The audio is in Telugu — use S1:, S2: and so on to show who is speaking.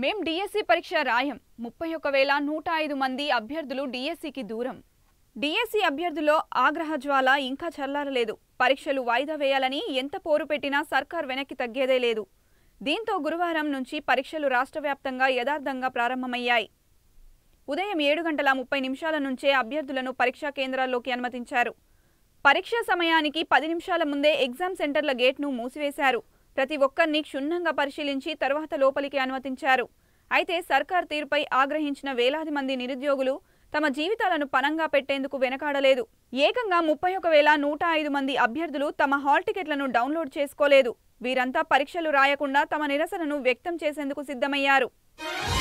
S1: మేం డిఎస్సీ పరీక్ష
S2: రాయం ముప్పై ఒక వేల నూట ఐదు మంది అభ్యర్థులు డిఎస్సికి దూరం డిఎస్సీ అభ్యర్థుల్లో ఆగ్రహ జ్వాల ఇంకా చల్లారలేదు పరీక్షలు వాయిదా వేయాలని ఎంత పోరు పెట్టినా సర్కార్ వెనక్కి తగ్గేదే లేదు దీంతో గురువారం నుంచి పరీక్షలు రాష్ట్ర వ్యాప్తంగా యథార్థంగా ప్రారంభమయ్యాయి ఉదయం ఏడు గంటల ముప్పై నిమిషాల నుంచే అభ్యర్థులను పరీక్షా కేంద్రాల్లోకి అనుమతించారు పరీక్షా సమయానికి పది నిమిషాల ముందే ఎగ్జామ్ సెంటర్ల గేట్ను మూసివేశారు ప్రతి ఒక్కరిని క్షుణ్ణంగా పరిశీలించి తర్వాత లోపలికి అనుమతించారు అయితే సర్కార్ తీరుపై ఆగ్రహించిన వేలాది మంది నిరుద్యోగులు తమ జీవితాలను పనంగా పెట్టేందుకు వెనకాడలేదు ఏకంగా ముప్పై ఒక వేల నూట ఐదు మంది అభ్యర్థులు తమ హాల్ టికెట్లను డౌన్లోడ్ చేసుకోలేదు వీరంతా పరీక్షలు రాయకుండా తమ నిరసనను వ్యక్తం చేసేందుకు సిద్ధమయ్యారు